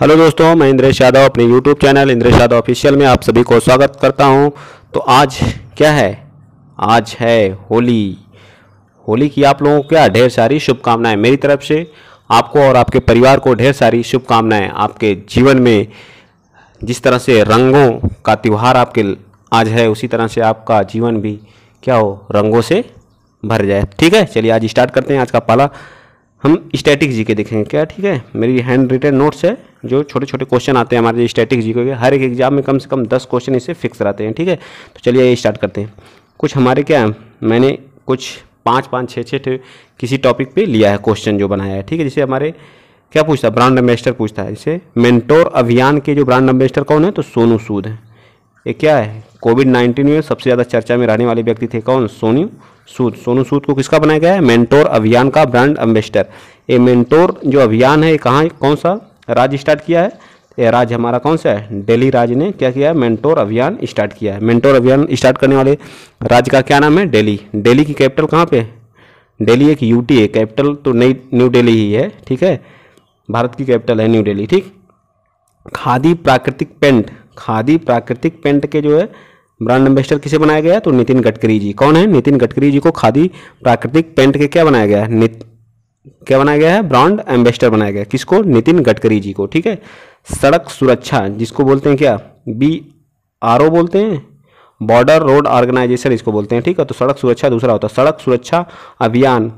hello दोस्तों मैं इंद्रेश यादव अपने YouTube channel Indresh Yadav official में आप सभी को स्वागत करता हूं तो आज क्या है आज है होली होली की आप लोगों को क्या ढेर सारी शुभकामनाएं मेरी तरफ से आपको और आपके परिवार को ढेर सारी शुभकामनाएं आपके जीवन में जिस तरह से रंगों का त्यौहार आपके आज है उसी तरह से आपका जीवन भी क्या हो रंगों से भर जाए ठीक है चलिए आज स्टार्ट करते हैं आज का पहला हम स्टैटिक जी के देखेंगे क्या ठीक है मेरी हैंड रिटेन नोट्स है जो छोटे छोटे क्वेश्चन आते हैं हमारे स्टैटिक जी के हर एक एग्जाम में कम से कम दस क्वेश्चन इसे फिक्स रहते हैं ठीक है तो चलिए ये स्टार्ट करते हैं कुछ हमारे क्या है मैंने कुछ पाँच पाँच छः छः किसी टॉपिक पर लिया है क्वेश्चन जो बनाया है ठीक है जिसे हमारे क्या पूछता है ब्रांड एम्बेस्टर पूछता है जैसे मेंटोर अभियान के जो ब्रांड एम्बेस्टर कौन है तो सोनू सूद है ये क्या है कोविड नाइन्टीन में सबसे ज़्यादा चर्चा में रहने वाले व्यक्ति थे कौन सोनू सूद सोनू सूद को किसका बनाया गया है मेंटोर अभियान का ब्रांड एम्बेसडर ये मेंटोर जो अभियान है कहाँ कौन सा राज्य स्टार्ट किया है ये राज्य हमारा कौन सा है दिल्ली राज्य ने क्या किया है मेंटोर अभियान स्टार्ट किया है मेंटोर अभियान स्टार्ट करने वाले राज्य का क्या नाम है दिल्ली दिल्ली की कैपिटल कहाँ पे दिल्ली एक यूटी है कैपिटल तो नई न्यू दिल्ली ही है ठीक है भारत की कैपिटल है न्यू दिल्ली ठीक खादी प्राकृतिक पेंट खादी प्राकृतिक पेंट के जो है ब्रांड एम्बेसडर किसे बनाया गया तो नितिन गडकरी जी कौन है नितिन गडकरी जी को खादी प्राकृतिक पेंट के क्या बनाया गया है क्या बनाया गया है ब्रांड एम्बेसडर बनाया गया किसको नितिन गडकरी जी को ठीक है सड़क सुरक्षा जिसको बोलते हैं क्या बी आर ओ बोलते हैं बॉर्डर रोड ऑर्गेनाइजेशन इसको बोलते हैं ठीक है तो सड़क सुरक्षा दूसरा होता है सड़क सुरक्षा अभियान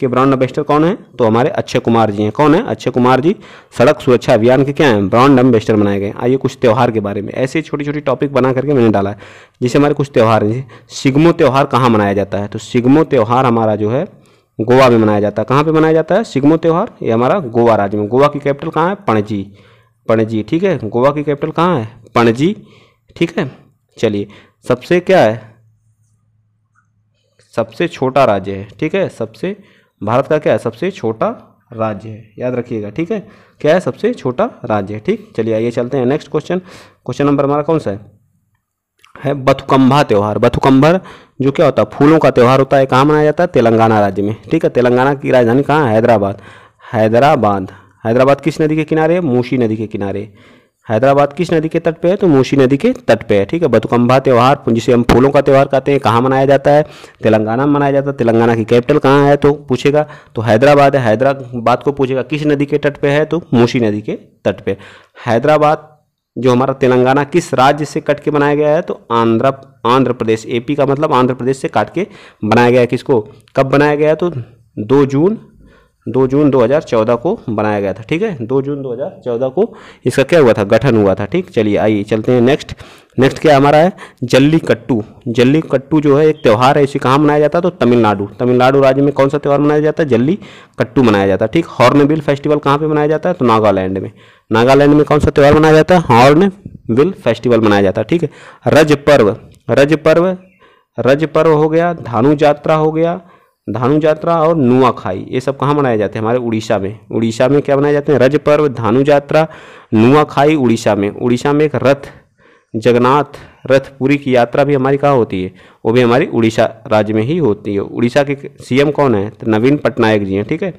के ब्रांड एम्बेस्टर कौन है तो हमारे अक्षय कुमार जी हैं कौन है अक्षय कुमार जी सड़क सुरक्षा अभियान के क्या हैं ब्रांड एम्बेसडर बनाए गए आइए कुछ त्यौहार के बारे में ऐसे छोटी छोटी टॉपिक बना करके मैंने डाला है जिसे हमारे कुछ त्यौहार हैं सिगमो त्यौहार कहाँ मनाया जाता है तो सिगमो त्यौहार हमारा जो है गोवा में मनाया जाता है कहाँ पर मनाया जाता है सिगमो त्यौहार ये हमारा गोवा राज्य में गोवा की कैपिटल कहाँ है पणजी पणजी ठीक है गोवा की कैपिटल कहाँ है पणजी ठीक है चलिए सबसे क्या है सबसे छोटा राज्य है ठीक है सबसे भारत का क्या है सबसे छोटा राज्य है याद रखिएगा ठीक है क्या है सबसे छोटा राज्य है ठीक चलिए आइए चलते हैं नेक्स्ट क्वेश्चन क्वेश्चन नंबर हमारा कौन सा है है बथुकम्भा त्यौहार बथुकम्भर जो क्या होता है फूलों का त्यौहार होता है कहाँ मनाया जाता है तेलंगाना राज्य में ठीक है तेलंगाना की राजधानी कहाँ हैदराबाद हैदराबाद हैदराबाद किस नदी के किनारे है नदी के किनारे हैदराबाद किस नदी के तट पे है तो मोशी नदी के तट पे है ठीक है बतुकम्भा त्यौहार जिसे हम फूलों का त्यौहार कहते हैं कहाँ मनाया जाता है तेलंगाना में मनाया जाता है तेलंगाना की कैपिटल कहाँ है तो पूछेगा तो हैदराबाद है हैदराबाद को पूछेगा किस नदी के तट पे है तो मोशी नदी के तट पे हैदराबाद जो हमारा तेलंगाना किस राज्य से कट के बनाया गया है तो आंध्र आंध्र प्रदेश एपी का मतलब आंध्र प्रदेश से काट के बनाया गया है किसको कब बनाया गया है तो दो जून दो जून 2014 को बनाया गया था ठीक है दो जून 2014 को इसका क्या हुआ था गठन हुआ था ठीक चलिए आइए चलते हैं नेक्स्ट नेक्स्ट क्या हमारा है जल्ली कट्टू जल्ली कट्टू जो है एक त्यौहार है इसे कहाँ मनाया जाता है तो तमिलनाडु तमिलनाडु राज्य में कौन सा त्यौहार मनाया जाता है जल्ली कट्टू मनाया जाता है ठीक हॉर्नबिल फेस्टिवल कहाँ पर मनाया जाता है तो नागालैंड में नागालैंड में कौन सा त्यौहार मनाया जाता है हॉर्नबिल फेस्टिवल मनाया जाता है ठीक है रज पर्व रज पर्व रज पर्व हो गया धानु यात्रा हो गया धानु यात्रा और नुआखाई ये सब कहाँ मनाए जाते हैं हमारे उड़ीसा में उड़ीसा में क्या मनाए जाते हैं रज पर्व धानु यात्रा नुआखाई उड़ीसा में उड़ीसा में एक रथ जगन्नाथ रथपुरी की यात्रा भी हमारी कहाँ होती है वो भी हमारी उड़ीसा राज्य में ही होती है उड़ीसा के सीएम कौन है तो नवीन पटनायक जी हैं ठीक है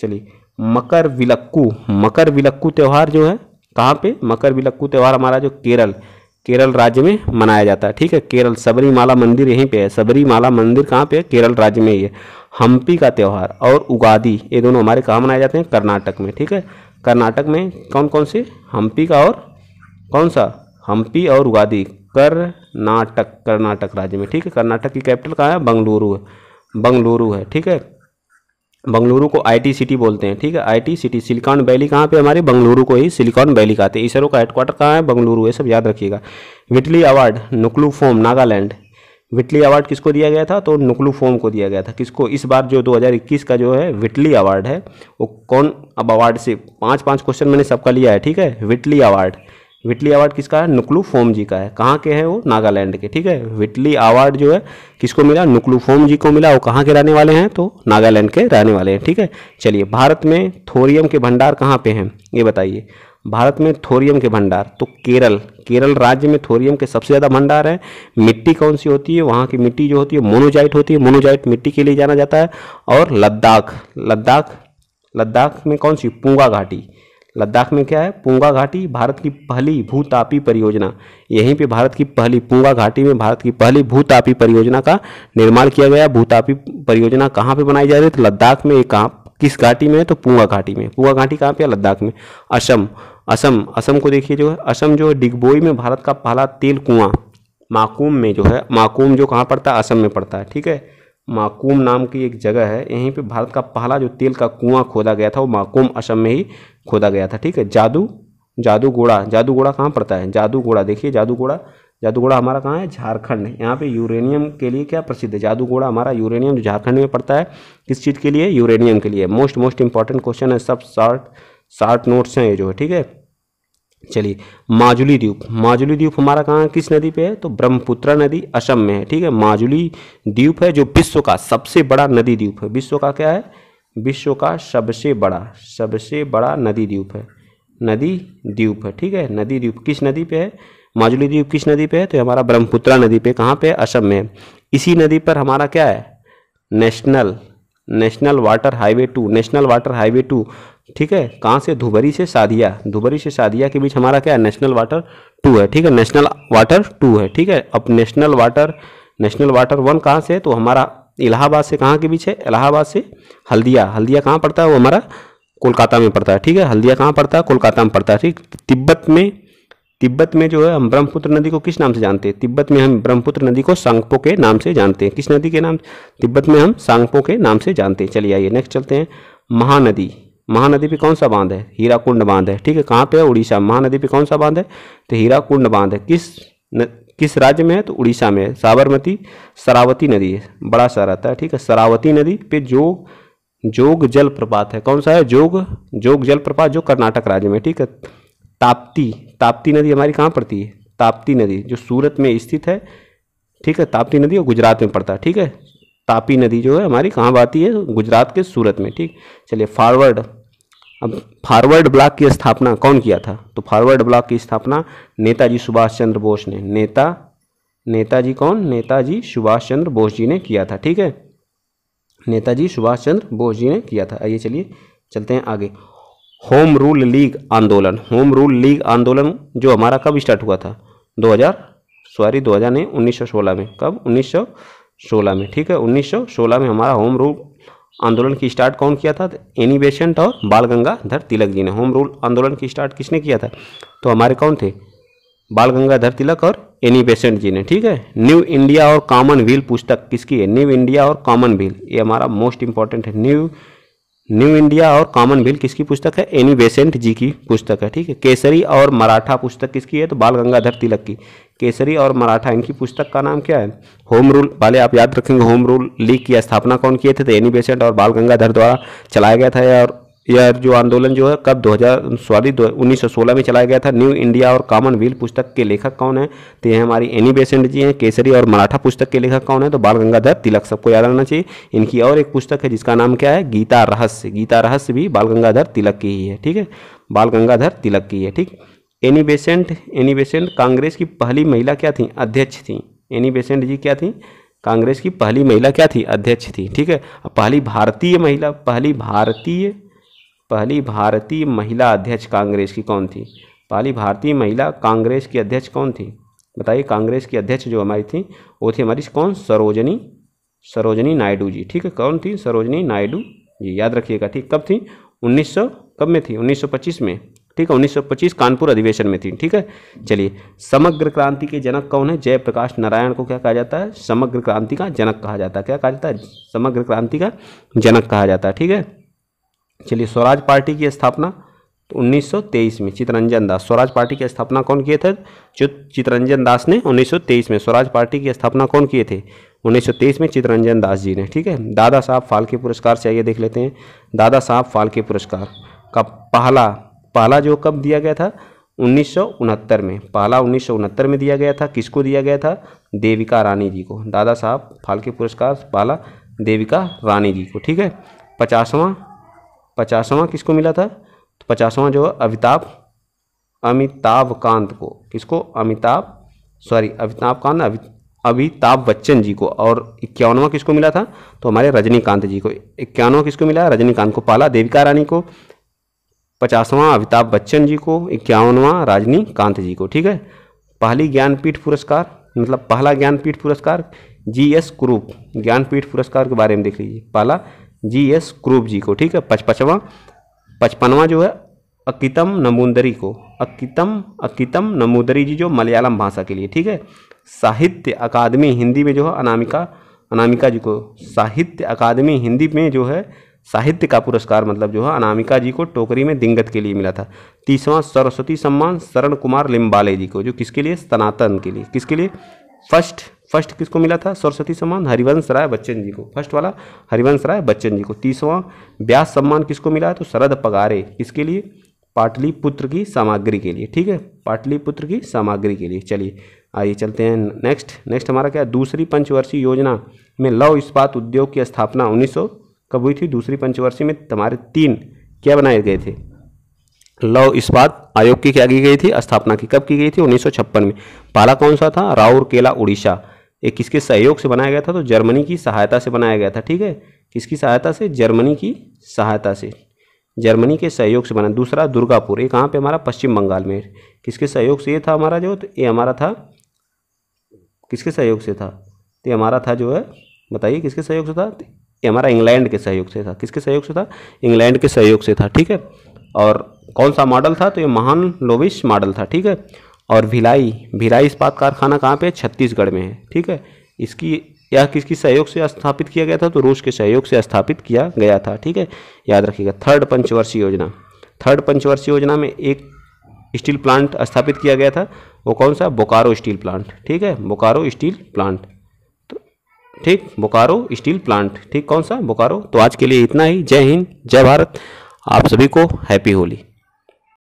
चलिए मकर विलक्कू मकर विलक्कू त्यौहार जो है कहाँ पे मकर विलक्कू त्यौहार हमारा जो केरल केरल राज्य में मनाया जाता है ठीक है केरल सबरीमाला मंदिर यहीं पे है सबरीमाला मंदिर कहाँ पे है केरल राज्य में ही है हम्पी का त्यौहार और उगादी ये दोनों हमारे कहाँ मनाए जाते हैं कर्नाटक में ठीक है कर्नाटक में कौन कौन से हम्पी का और कौन सा हम्पी और उगादी कर्नाटक कर्नाटक राज्य में ठीक है कर्नाटक की कैपिटल कहाँ है बंगलुरु है बंगलुरु है ठीक है बंगलुरु को आईटी सिटी बोलते हैं ठीक है आईटी सिटी सिलिकॉन वैली कहाँ पे हमारे बंगलुरु को ही सिलिकॉन वैली कहते हैं इसरो का हेडक्वार्टर कहाँ है बंगलुरु ये सब याद रखिएगा Whitley award Nuklu Phom Nagaland Whitley award किसको दिया गया था तो नुकलू फोम को दिया गया था किसको इस बार जो 2021 का जो है विटली अवार्ड है वो कौन अब अवार्ड से पाँच पाँच क्वेश्चन मैंने सबका लिया है ठीक है विटली अवार्ड विटली अवार्ड किसका है नुकलू फोम जी का है कहाँ के हैं वो नागालैंड के ठीक है विटली अवार्ड जो है किसको मिला नुकलू फोम जी को मिला वो कहाँ के रहने वाले हैं तो नागालैंड के रहने वाले हैं ठीक है चलिए भारत में थोरियम के भंडार कहाँ पे हैं ये बताइए भारत में थोरियम के भंडार तो केरल केरल राज्य में थोरियम के सबसे ज़्यादा भंडार हैं मिट्टी कौन सी होती है वहाँ की मिट्टी जो होती है मोनोजाइट होती है मोनोजाइट मिट्टी के लिए जाना जाता है और लद्दाख लद्दाख लद्दाख में कौन सी पूंगा घाटी लद्दाख में क्या है पूंगा घाटी भारत की पहली भूतापी परियोजना यहीं पे भारत की पहली पूंगा घाटी में भारत की पहली भूतापी परियोजना का निर्माण किया गया भूतापी परियोजना कहाँ पे बनाई जा रही है तो लद्दाख में कहाँ किस घाटी में है तो पूंगा घाटी में पूंगा घाटी कहाँ पे लद्दाख में असम असम असम को देखिए जो है असम जो है डिगबोई में भारत का पहला तेल कुआं माकूम में जो है माकूम जो कहाँ पड़ता है असम में पड़ता है ठीक है माकूम नाम की एक जगह है यहीं पे भारत का पहला जो तेल का कुआं खोदा गया था वो माकूम असम में ही खोदा गया था ठीक है जादू जादू घोड़ा जादू घोड़ा कहाँ पड़ता है जादू घोड़ा देखिए जादू घोड़ा जादू घोड़ा हमारा कहाँ है झारखंड है यहाँ पे यूरेनियम के लिए क्या प्रसिद्ध है जादू घोड़ा हमारा यूरेनियम जो झारखंड में पड़ता है किस चीज़ के लिए यूरेनियम के लिए मोस्ट मोस्ट इंपॉर्टेंट क्वेश्चन है सब शार्ट शार्ट नोट्स हैं ये जो है ठीक है चलिए माजुली द्वीप माजुली द्वीप हमारा कहाँ किस नदी पे है तो ब्रह्मपुत्र नदी असम में है ठीक है माजुली द्वीप है जो विश्व का सबसे बड़ा नदी द्वीप है विश्व का क्या है विश्व का सबसे बड़ा सबसे बड़ा नदी द्वीप है नदी द्वीप है ठीक है नदी द्वीप किस नदी पे है माजुली द्वीप किस नदी पे है तो हमारा ब्रह्मपुत्रा नदी पे कहाँ पे असम में इसी नदी पर हमारा क्या है national national water highway two national water highway two ठीक है कहाँ से धुबरी से साधिया धुबरी से साधिया के बीच हमारा क्या है नेशनल वाटर टू है ठीक है नेशनल वाटर टू है ठीक है अब national water national water one कहाँ से है तो हमारा इलाहाबाद से कहाँ के बीच है इलाहाबाद से हल्दिया हल्दिया कहाँ पड़ता है वो हमारा कोलकाता में पड़ता है ठीक है हल्दिया कहाँ पड़ता है कोलकाता में पड़ता है ठीक तिब्बत में तिब्बत में जो है हम ब्रह्मपुत्र नदी को किस नाम से जानते हैं तिब्बत में हम ब्रह्मपुत्र नदी को सांगपो के नाम से जानते हैं किस नदी के नाम तिब्बत में हम सांगपो के नाम से जानते हैं चलिए आइए नेक्स्ट चलते हैं महानदी महानदी पे कौन सा बांध है हीराकुंड बांध है ठीक है कहाँ पे है उड़ीसा महानदी पे कौन सा बांध है तो हीराकुंड बांध है किस न, किस राज्य में है तो उड़ीसा में है साबरमती सरावती नदी है बड़ा सा रहता है ठीक है सरावती नदी पे जो जोग जल प्रपात है कौन सा है जोग जोग जल प्रपात जो कर्नाटक राज्य में ठीक है ताप्ती ताप्ती नदी हमारी कहाँ पड़ती है ताप्ती नदी जो सूरत में स्थित है ठीक है ताप्ती नदी और गुजरात में पड़ता है ठीक है तापी नदी जो है हमारी कहाँ आती है गुजरात के सूरत में ठीक चलिए फॉरवर्ड अब फॉरवर्ड ब्लॉक की स्थापना कौन किया था तो फॉरवर्ड ब्लॉक की स्थापना नेताजी सुभाष चंद्र बोस ने नेता नेताजी कौन नेताजी सुभाष चंद्र बोस जी ने किया था ठीक है नेताजी सुभाष चंद्र बोस जी ने किया था आइए चलिए चलते हैं आगे होम रूल लीग आंदोलन होम रूल लीग आंदोलन जो हमारा कब स्टार्ट हुआ था 2000 सॉरी 2000 नहीं 1916 में कब 1916 में ठीक है 1916 में हमारा होम रूल आंदोलन की स्टार्ट कौन किया था एनी बेसेंट और बाल गंगाधर तिलक जी ने होम रूल आंदोलन की स्टार्ट किसने किया था तो हमारे कौन थे बाल गंगाधर तिलक और एनी बेसेंट जी ने ठीक है न्यू इंडिया और कॉमन व्हील पुस्तक किसकी है न्यू इंडिया और कॉमन व्हील ये हमारा मोस्ट इंपॉर्टेंट है न्यू न्यू इंडिया और कॉमन भील किसकी पुस्तक है एनी बेसेंट जी की पुस्तक है ठीक है केसरी और मराठा पुस्तक किसकी है तो बाल गंगाधर तिलक की केसरी और मराठा इनकी पुस्तक का नाम क्या है होम रूल पहले आप याद रखेंगे होम रूल लीग की स्थापना कौन किए थे तो एनी बेसेंट और बाल गंगाधर द्वारा चलाया गया था और यह जो आंदोलन जो है कब 2000 सॉरी 1916 में चलाया गया था न्यू इंडिया और कॉमनवेल्थ पुस्तक के लेखक कौन है तो ये हमारी एनी बेसेंट जी हैं केसरी और मराठा पुस्तक के लेखक कौन है तो बाल गंगाधर तिलक सबको याद रखना चाहिए इनकी और एक पुस्तक है जिसका नाम क्या है गीता रहस्य गीता रहस्य भी बाल गंगाधर तिलक की ही है ठीक है बाल गंगाधर तिलक की है ठीक Annie Besant Annie Besant Congress की पहली महिला क्या थी अध्यक्ष थी एनी बेसेंट जी क्या थी कांग्रेस की पहली महिला क्या थी अध्यक्ष थी ठीक है पहली भारतीय महिला पहली भारतीय पहली भारतीय महिला अध्यक्ष कांग्रेस की कौन थी पहली भारतीय महिला कांग्रेस की अध्यक्ष कौन थी बताइए कांग्रेस की अध्यक्ष जो हमारी थी वो थी हमारी कौन सरोजनी सरोजनी नायडू जी ठीक है कौन थी सरोजनी नायडू जी याद रखिएगा ठीक कब थी 1900 कब में थी 1925 में ठीक है 1925 कानपुर अधिवेशन में थी ठीक है चलिए समग्र क्रांति के जनक कौन है जयप्रकाश नारायण को क्या कहा जाता है समग्र क्रांति का जनक कहा जाता है क्या कहा जाता है समग्र क्रांति का जनक कहा जाता है ठीक है चलिए स्वराज पार्टी की स्थापना 1923 तो में चितरंजन दास स्वराज पार्टी की स्थापना कौन किए थे चितरंजन दास ने 1923 में स्वराज पार्टी की स्थापना कौन किए थे 1923 में चितरंजन दास जी ने ठीक है दादा साहब फाल्के पुरस्कार से आइए देख लेते हैं दादा साहब फाल्के पुरस्कार का पहला पहला जो कब दिया गया था उन्नीस में पहला उन्नीस में दिया गया था किसको दिया गया था देविका रानी जी को दादा साहब फाल्के पुरस्कार पहला देविका रानी जी को ठीक है पचासवां पचासवां किसको मिला था तो पचासवां जो है अमिताभ अमिताभ कांत को किसको अमिताभ सॉरी अमिताभ कांत अभि अमिताभ बच्चन जी को और इक्यावनवा किसको मिला था तो हमारे रजनीकांत जी को इक्यावनवा किसको मिला रजनीकांत को पाला देविका रानी को पचासवां अमिताभ बच्चन जी को इक्यावनवा रजनीकांत जी को ठीक है पहली ज्ञानपीठ पुरस्कार मतलब पहला ज्ञानपीठ पुरस्कार जी एस क्रूप ज्ञानपीठ पुरस्कार के बारे में देख लीजिए पहला जी एस क्रूप जी को ठीक है पचपचवा पचपनवा जो है अकितम नमूंदरी को अकितम अकितम नमूदरी जी जो मलयालम भाषा के लिए ठीक है साहित्य अकादमी हिंदी में जो है अनामिका अनामिका जी को साहित्य अकादमी हिंदी में जो है साहित्य का पुरस्कार मतलब जो है अनामिका जी को टोकरी में दिंगत के लिए मिला था तीसवां सरस्वती सम्मान शरण कुमार लिम्बाले जी को जो किसके लिए सनातन के लिए किसके लिए फर्स्ट फर्स्ट किसको मिला था सरस्वती सम्मान हरिवंश राय बच्चन जी को फर्स्ट वाला हरिवंश राय बच्चन जी को तीसवां व्यास सम्मान किसको मिला है तो शरद पगारे किसके लिए पाटलिपुत्र की सामग्री के लिए ठीक है पाटलिपुत्र की सामग्री के लिए चलिए आइए चलते हैं नेक्स्ट नेक्स्ट हमारा क्या दूसरी पंचवर्षीय योजना में लव इस्पात उद्योग की स्थापना उन्नीस कब हुई थी दूसरी पंचवर्षीय में तुम्हारे तीन क्या बनाए गए थे लव इस्पात आयोग की क्या की गई थी स्थापना की कब की गई थी उन्नीस में पहला कौन सा था राउर केला उड़ीसा ये किसके सहयोग से बनाया गया था तो जर्मनी की सहायता से बनाया गया था ठीक है किसकी सहायता से जर्मनी की सहायता से जर्मनी के सहयोग से बना दूसरा दुर्गापुर ये कहाँ पे हमारा पश्चिम बंगाल में किसके सहयोग से ये था हमारा जो ये हमारा था किसके सहयोग से था तो ये हमारा था जो है बताइए किसके सहयोग से था ये हमारा इंग्लैंड के सहयोग से था किसके सहयोग से था इंग्लैंड के सहयोग से था ठीक है और कौन सा मॉडल था तो ये महान लोविश मॉडल था ठीक है और भिलाई भिलाई इस्पात कारखाना कहाँ पे है छत्तीसगढ़ में है ठीक है इसकी यह किसकी सहयोग से स्थापित किया गया था तो रूस के सहयोग से स्थापित किया गया था ठीक है याद रखिएगा थर्ड पंचवर्षीय योजना थर्ड पंचवर्षीय योजना में एक स्टील प्लांट स्थापित किया गया था वो कौन सा बोकारो स्टील प्लांट ठीक है बोकारो स्टील प्लांट तो ठीक बोकारो स्टील प्लांट ठीक कौन सा बोकारो तो आज के लिए इतना ही जय हिंद जय भारत आप सभी को हैप्पी होली